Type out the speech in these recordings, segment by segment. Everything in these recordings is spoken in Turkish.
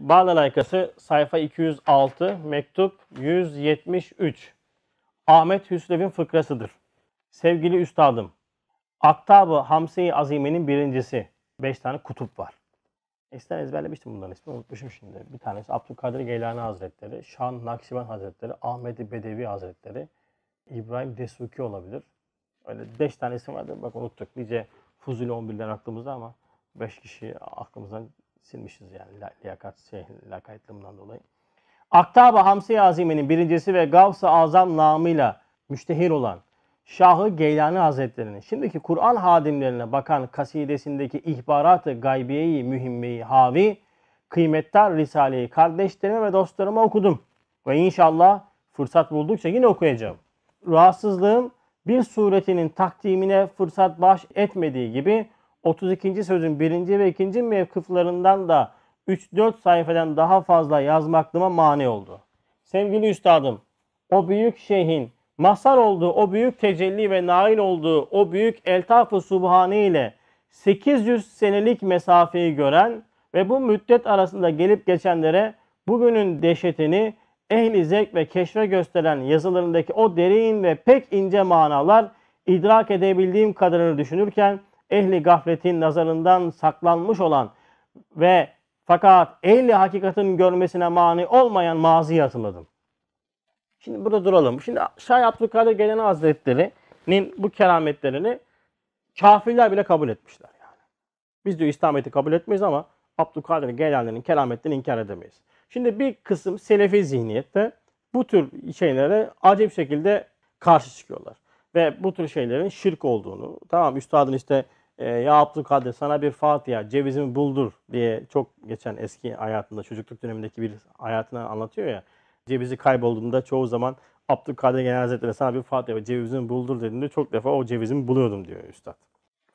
Bağla layıkası sayfa 206 mektup 173 Ahmet Hüsrev'in fıkrasıdır. Sevgili üstadım, Aktab-ı Hamse-i Azime'nin birincisi. Beş tane kutup var. Eskiden ezberlemiştim bunların ismini unutmuşum şimdi. Bir tanesi Abdülkadir Geylani Hazretleri, Şan Nakşiben Hazretleri, Ahmet-i Bedevi Hazretleri, İbrahim Desuki olabilir. Öyle tane isim vardı bak unuttuk. Nice Fuzuli 11'ler aklımızda ama beş kişi aklımızdan silmişiz yani liyakat şey, lakayitlığımdan dolayı. Aktab-ı Hamse-i Azime'nin birincisi ve Gavs-ı Azam namıyla müştehir olan Şahı Geylani Hazretleri'nin şimdiki Kur'an hadimlerine bakan kasidesindeki ihbaratı gaybiyeyi mühimmeyi havi kıymetli Risale'yi kardeşlerime ve dostlarıma okudum. Ve inşallah fırsat buldukça yine okuyacağım. Rahatsızlığım bir suretinin takdimine fırsat baş etmediği gibi 32. sözün 1. ve 2. mevkıflarından da 3-4 sayfadan daha fazla yazmaklıma mani oldu. Sevgili üstadım, o büyük şeyhin mazhar olduğu, o büyük tecelli ve nail olduğu, o büyük eltaf-ı subhane ile 800 senelik mesafeyi gören ve bu müddet arasında gelip geçenlere bugünün dehşetini ehli zevk ve keşfe gösteren yazılarındaki o derin ve pek ince manalar idrak edebildiğim kadarını düşünürken ehli gafletin nazarından saklanmış olan ve fakat ehli hakikatin görmesine mani olmayan maziyi hatırladım. Şimdi burada duralım. Şimdi Şah Abdülkadir gelen Hazretleri'nin bu kerametlerini kafirler bile kabul etmişler. Yani. Biz diyor İslamiyet'i kabul etmeyiz ama Abdülkadir Geleni'nin kerametlerini inkar edemeyiz. Şimdi bir kısım selefi zihniyette bu tür şeylere acayip şekilde karşı çıkıyorlar. Ve bu tür şeylerin şirk olduğunu, tamam üstadın işte ee, ya Abdülkadir sana bir Fatiha cevizimi buldur diye çok geçen eski hayatında çocukluk dönemindeki bir hayatını anlatıyor ya. Cevizi kaybolduğunda çoğu zaman Abdülkadir Genel Hazretleri sana bir Fatiha cevizimi buldur dediğinde çok defa o cevizimi buluyordum diyor üstad.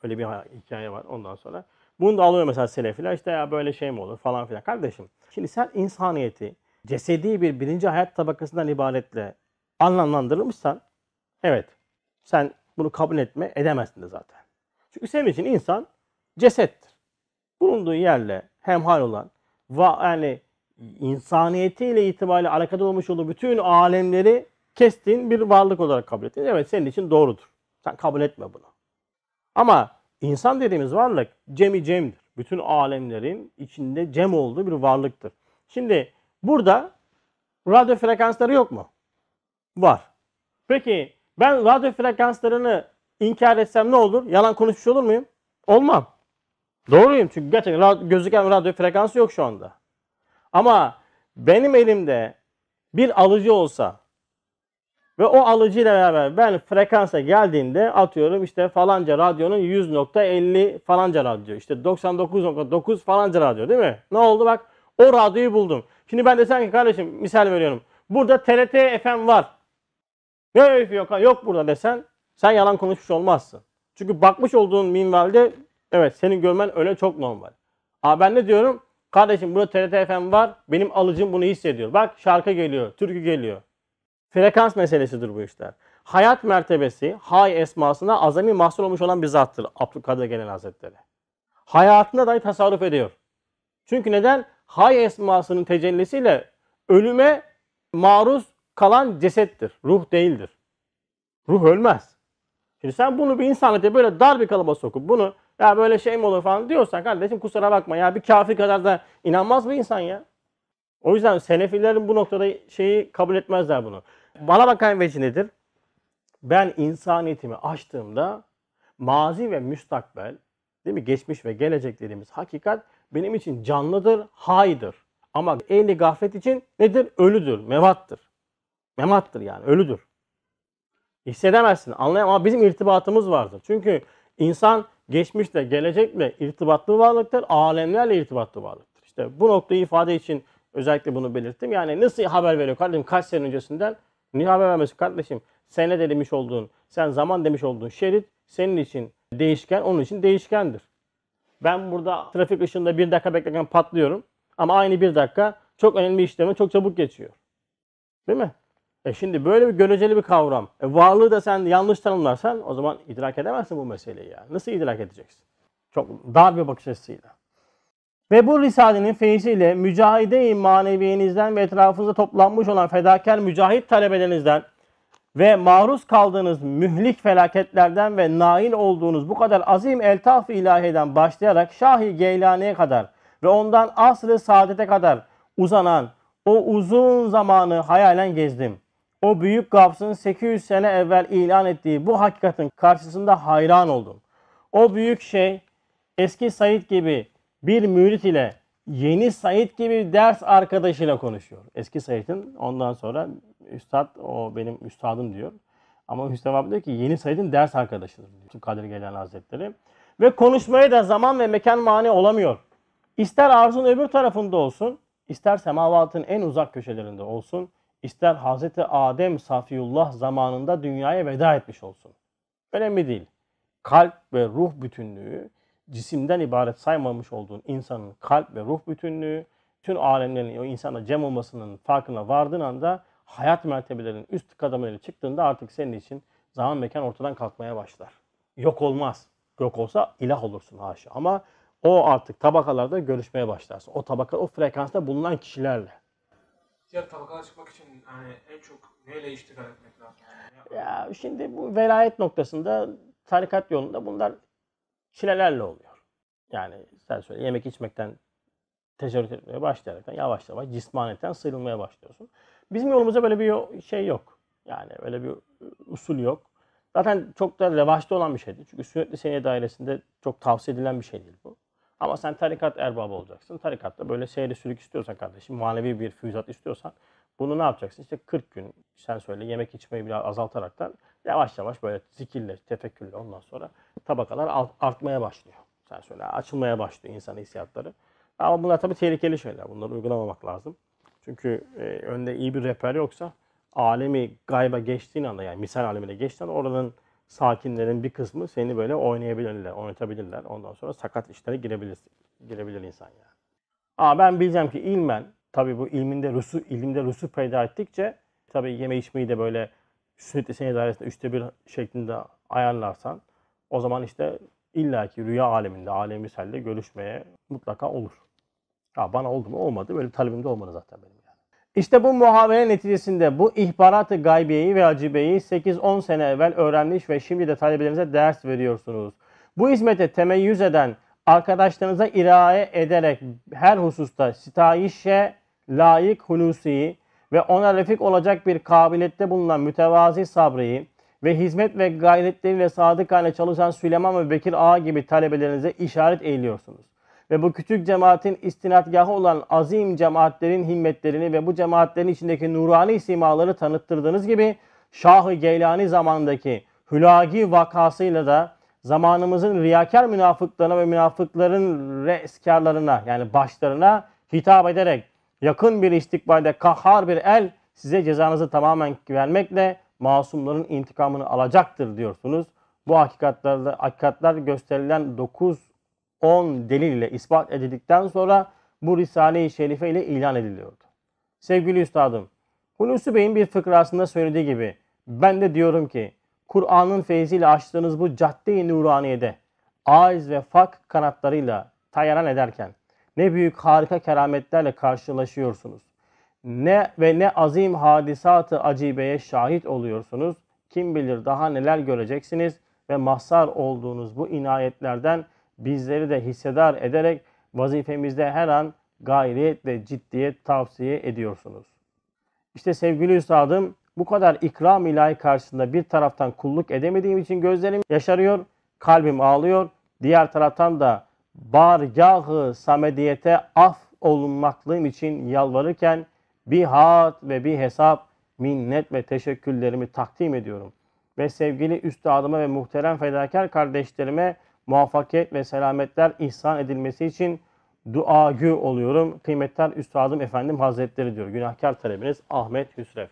Öyle bir hikaye var ondan sonra. Bunu da alıyor mesela Selefiler işte ya böyle şey mi olur falan filan. Kardeşim şimdi sen insaniyeti cesedi bir birinci hayat tabakasından ibaretle anlamlandırılmışsan evet sen bunu kabul etme edemezsin de zaten. Çünkü senin için insan cesettir. Bulunduğu yerle hemhal olan ve yani insaniyetiyle itibariyle alakadar olmuş olduğu bütün alemleri kestiğin bir varlık olarak kabul ettin. Evet senin için doğrudur. Sen kabul etme bunu. Ama insan dediğimiz varlık cemi cemdir. Bütün alemlerin içinde cem olduğu bir varlıktır. Şimdi burada radyo frekansları yok mu? Var. Peki ben radyo frekanslarını İnkar etsem ne olur? Yalan konuşmuş olur muyum? Olmam. Doğruyum çünkü gerçekten gözüken radyo frekansı yok şu anda. Ama benim elimde bir alıcı olsa ve o alıcıyla beraber ben frekansa geldiğinde atıyorum işte falanca radyonun 100.50 falanca radyo işte 99.9 falanca radyo değil mi? Ne oldu bak o radyoyu buldum. Şimdi ben desem ki kardeşim misal veriyorum. Burada TRT FM var. Ne öfü yok? Yok burada desen sen yalan konuşmuş olmazsın. Çünkü bakmış olduğun minvalde evet senin görmen öyle çok normal. Aa ben ne diyorum? Kardeşim burada TRT FM var. Benim alıcım bunu hissediyor. Bak şarkı geliyor, türkü geliyor. Frekans meselesidir bu işler. Hayat mertebesi, hay esmasına azami mahsul olmuş olan bir zattır Abdülkadir Genel Hazretleri. Hayatına dahi tasarruf ediyor. Çünkü neden? Hay esmasının tecellisiyle ölüme maruz kalan cesettir. Ruh değildir. Ruh ölmez. Şimdi sen bunu bir insanlıkta böyle dar bir kalıba sokup bunu ya böyle şey mi olur falan diyorsan kardeşim kusura bakma ya bir kafir kadar da inanmaz bu insan ya. O yüzden senefilerin bu noktada şeyi kabul etmezler bunu. Bana bakan veci nedir? Ben insaniyetimi açtığımda mazi ve müstakbel değil mi? Geçmiş ve gelecek dediğimiz hakikat benim için canlıdır, haydır. Ama ehli gaflet için nedir? Ölüdür, mevattır. Memattır yani, ölüdür. Hissedemezsin, anlayamazsın ama bizim irtibatımız vardır. Çünkü insan geçmişle, gelecekle irtibatlı varlıktır, alemlerle irtibatlı varlıktır. İşte bu noktayı ifade için özellikle bunu belirttim. Yani nasıl haber veriyor kardeşim kaç sene öncesinden? Niye haber vermesi kardeşim? sen ne demiş olduğun, sen zaman demiş olduğun şerit senin için değişken, onun için değişkendir. Ben burada trafik ışığında bir dakika beklerken patlıyorum. Ama aynı bir dakika çok önemli işleme çok çabuk geçiyor. Değil mi? E şimdi böyle bir göreceli bir kavram. E varlığı da sen yanlış tanımlarsan o zaman idrak edemezsin bu meseleyi ya. Nasıl idrak edeceksin? Çok dar bir bakış açısıyla. Ve bu risalenin feyziyle mücahide-i maneviyenizden ve etrafınızda toplanmış olan fedakar mücahit talebelerinizden ve maruz kaldığınız mühlik felaketlerden ve nail olduğunuz bu kadar azim eltaf-ı ilahiden başlayarak Şahi Geylani'ye kadar ve ondan asr-ı saadete kadar uzanan o uzun zamanı hayalen gezdim o büyük Gavs'ın 800 sene evvel ilan ettiği bu hakikatin karşısında hayran oldum. O büyük şey eski Said gibi bir mürit ile yeni Said gibi ders arkadaşıyla konuşuyor. Eski Said'in ondan sonra üstad o benim üstadım diyor. Ama Hüsnü abi diyor ki yeni Said'in ders arkadaşıdır diyor Kadir gelen Hazretleri. Ve konuşmaya da zaman ve mekan mani olamıyor. İster arzun öbür tarafında olsun, ister semavatın en uzak köşelerinde olsun ister Hazreti Adem Safiyullah zamanında dünyaya veda etmiş olsun. Önemli değil. Kalp ve ruh bütünlüğü cisimden ibaret saymamış olduğun insanın kalp ve ruh bütünlüğü tüm alemlerin o insana cem olmasının farkına vardığın anda hayat mertebelerinin üst kademeleri çıktığında artık senin için zaman mekan ortadan kalkmaya başlar. Yok olmaz. Yok olsa ilah olursun haşa. Ama o artık tabakalarda görüşmeye başlarsın. O tabaka, o frekansta bulunan kişilerle diğer tabakalara çıkmak için hani en çok neyle iştigal etmek lazım? Yani ya şimdi bu velayet noktasında tarikat yolunda bunlar çilelerle oluyor. Yani sen söyle yemek içmekten tecerrüt etmeye başlayarak yavaş yavaş cismaneten sıyrılmaya başlıyorsun. Bizim yolumuzda böyle bir şey yok. Yani böyle bir usul yok. Zaten çok da revaçta olan bir şeydi. Çünkü sünnet-i dairesinde çok tavsiye edilen bir şey değil bu. Ama sen tarikat erbabı olacaksın. Tarikatta böyle seyri sülük istiyorsan kardeşim, manevi bir füzat istiyorsan bunu ne yapacaksın? İşte 40 gün sen söyle yemek içmeyi biraz azaltaraktan yavaş yavaş böyle zikirle, tefekkürle ondan sonra tabakalar alt, artmaya başlıyor. Sen söyle açılmaya başlıyor insanın hissiyatları. Ama bunlar tabii tehlikeli şeyler. Bunları uygulamamak lazım. Çünkü e, önde iyi bir rehber yoksa alemi gayba geçtiğin anda yani misal alemine geçtiğin anda oranın sakinlerin bir kısmı seni böyle oynayabilirler, oynatabilirler. Ondan sonra sakat işlere girebilir, girebilir insan yani. Aa ben bileceğim ki ilmen, tabi bu ilminde rusu, ilimde rusu peyda ettikçe tabi yeme içmeyi de böyle sünnet-i sene dairesinde üçte bir şeklinde ayarlarsan o zaman işte illaki rüya aleminde, alemi selle görüşmeye mutlaka olur. Ha bana oldu mu olmadı. Böyle talebimde olmadı zaten benim. İşte bu muhabere neticesinde bu ihbaratı ı gaybiyeyi ve acibeyi 8-10 sene evvel öğrenmiş ve şimdi de talebelerinize ders veriyorsunuz. Bu hizmete temeyyüz eden arkadaşlarınıza iraye ederek her hususta sitayişe layık hulusiyi ve ona refik olacak bir kabiliyette bulunan mütevazi sabriyi ve hizmet ve gayretleriyle sadıkane çalışan Süleyman ve Bekir Ağa gibi talebelerinize işaret eğiliyorsunuz ve bu küçük cemaatin istinadgahı olan azim cemaatlerin himmetlerini ve bu cemaatlerin içindeki nurani simaları tanıttırdığınız gibi Şah-ı Geylani zamandaki Hülagi vakasıyla da zamanımızın riyakar münafıklarına ve münafıkların re'skarlarına yani başlarına hitap ederek yakın bir istikbalde kahhar bir el size cezanızı tamamen vermekle masumların intikamını alacaktır diyorsunuz. Bu hakikatlerde hakikatler gösterilen 9 10 delil ile ispat edildikten sonra bu Risale-i Şerife ile ilan ediliyordu. Sevgili üstadım, Hulusi Bey'in bir fıkrasında söylediği gibi ben de diyorum ki Kur'an'ın feyziyle açtığınız bu cadde-i nuraniyede aiz ve fak kanatlarıyla tayaran ederken ne büyük harika kerametlerle karşılaşıyorsunuz. Ne ve ne azim hadisatı acibeye şahit oluyorsunuz. Kim bilir daha neler göreceksiniz ve mahsar olduğunuz bu inayetlerden bizleri de hissedar ederek vazifemizde her an gayret ve ciddiyet tavsiye ediyorsunuz. İşte sevgili üstadım bu kadar ikram ilahi karşısında bir taraftan kulluk edemediğim için gözlerim yaşarıyor, kalbim ağlıyor. Diğer taraftan da bargahı samediyete af olunmaklığım için yalvarırken bir hat ve bir hesap minnet ve teşekkürlerimi takdim ediyorum. Ve sevgili üstadıma ve muhterem fedakar kardeşlerime muvaffakiyet ve selametler ihsan edilmesi için duagü oluyorum. Kıymetler Üstadım Efendim Hazretleri diyor. Günahkar talebiniz Ahmet Hüsrev.